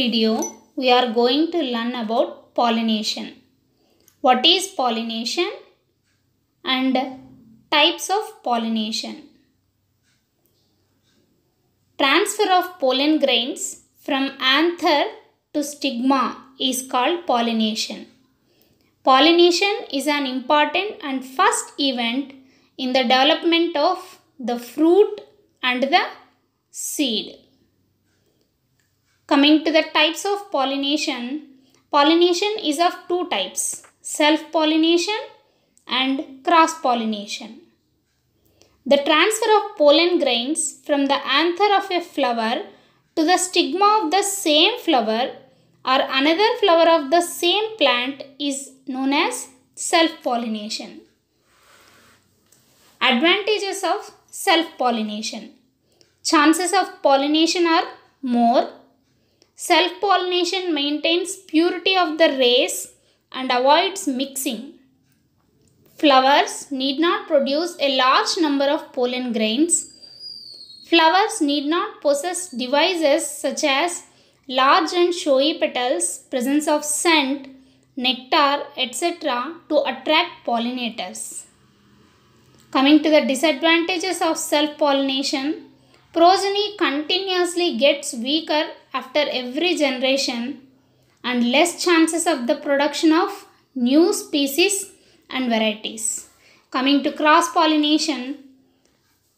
video, we are going to learn about pollination. What is pollination and types of pollination. Transfer of pollen grains from anther to stigma is called pollination. Pollination is an important and first event in the development of the fruit and the seed. Coming to the types of pollination, pollination is of two types, self-pollination and cross-pollination. The transfer of pollen grains from the anther of a flower to the stigma of the same flower or another flower of the same plant is known as self-pollination. Advantages of self-pollination. Chances of pollination are more Self-pollination maintains purity of the race and avoids mixing. Flowers need not produce a large number of pollen grains. Flowers need not possess devices such as large and showy petals, presence of scent, nectar, etc. to attract pollinators. Coming to the disadvantages of self-pollination, Progeny continuously gets weaker after every generation and less chances of the production of new species and varieties. Coming to cross pollination,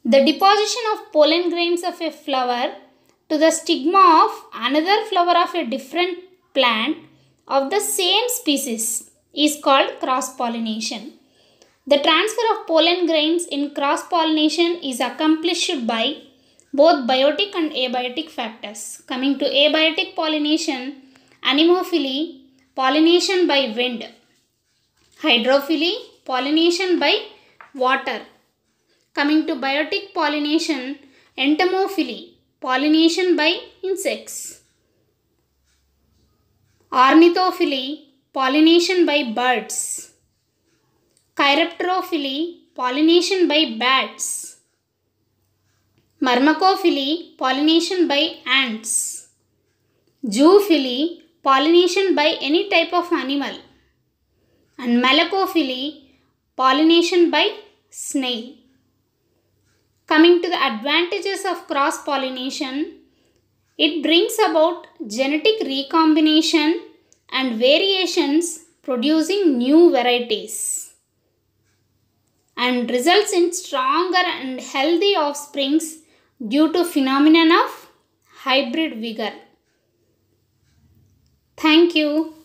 the deposition of pollen grains of a flower to the stigma of another flower of a different plant of the same species is called cross pollination. The transfer of pollen grains in cross pollination is accomplished by both biotic and abiotic factors. Coming to abiotic pollination, anemophily, pollination by wind, hydrophily, pollination by water. Coming to biotic pollination, entomophily, pollination by insects. Ornithophily, pollination by birds. Chiropterophily, pollination by bats Myrmecophily pollination by ants. Zoophily pollination by any type of animal. And melacophily pollination by snail. Coming to the advantages of cross pollination, it brings about genetic recombination and variations producing new varieties and results in stronger and healthy offsprings due to phenomenon of hybrid vigor. Thank you.